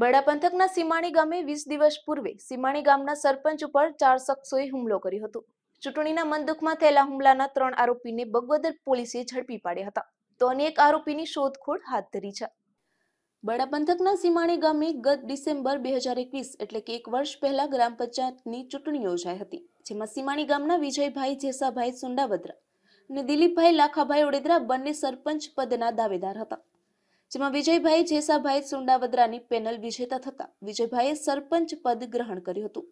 બડા પંથકના સીમાણી ગામે વીસ દિવસ પૂર્વે સીમાણી ગામના સરપંચ ઉપર ચાર શખ્સોએ હુમલો કર્યો હતો ચૂંટણીના મનદુખમાં થયેલા હુમલાના ત્રણ આરોપીને બગવદર પોલીસે ઝડપી પાડ્યા હતા તો અનેક આરોપીની શોધખોળ હાથ ધરી છે બડા પંથકના સીમાણી ગામે ગત ડિસેમ્બર બે હજાર એકવીસ એટલે કે એક વર્ષ પહેલા ગ્રામ પંચાયતની ચૂંટણી યોજાઈ હતી જેમાં સીમાણી ગામના વિજયભાઈ જેસાભાઈ સુંડાવદ્રા અને દિલીપભાઈ લાખાભાઈ ઓડેદરા બંને સરપંચ પદના દાવેદાર હતા જેમાં વિજયભાઈ જેસાભાઈ સુંડાવદરાની પેનલ વિજેતા થતા વિજયભાઈએ સરપંચ પદ ગ્રહણ કર્યું હતું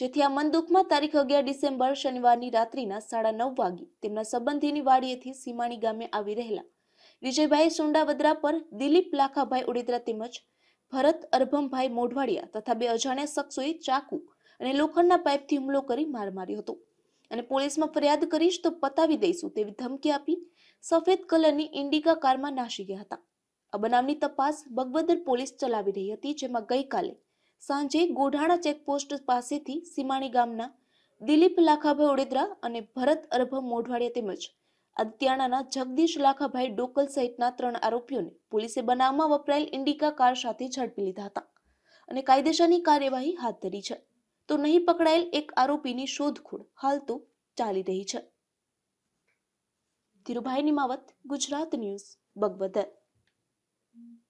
જેથી આ મનદુખમાં તારીખ અગિયાર ડિસેમ્બર શનિવારની રાત્રિના સાડા નવ વાગે તેમના સંબંધીની વાડીએથી સીમાણી ગામે આવી રહેલા વિજયભાઈ સુંડાવદરા પર દિલીપ લાખાભાઈ ઉડેદરા તેમજ ભરત અરભમભાઈ મોઢવાડિયા તથા બે અજાણ્યા શખ્સોએ ચાકુ અને લોખંડના પાઇપથી હુમલો કરી માર માર્યો હતો અને પોલીસમાં ફરિયાદ કરીશ તો પતાવી દઈશું તેવી ધમકી આપી સફેદ કલરની ઇન્ડિકા કારમાં નાસી ગયા હતા આ બનાવની તપાસ બગવદર પોલીસ ચલાવી રહી હતી જેમાં ગઈકાલે સાંજે ગોઢાણા ચેકપોસ્ટ પાસેથી સીમાણી ગામના દિલીપ લાખાભાઈ ઓડેદરા અને ભરત અરભ મોઢવાડિયા તેમજ આદિત્યાણાના જગદીશ લાખાભાઈ ડોકલ સહિતના ત્રણ આરોપીઓને પોલીસે બનાવમાં વપરાયેલ ઇન્ડિકા કાર સાથે ઝડપી લીધા હતા અને કાયદેસરની કાર્યવાહી હાથ ધરી છે તો નહીં પકડાયેલ એક આરોપીની શોધખોળ હાલ તો ચાલી રહી છે ધીરુભાઈ નિમાવત ગુજરાત ન્યૂઝ બગવદર 嗯。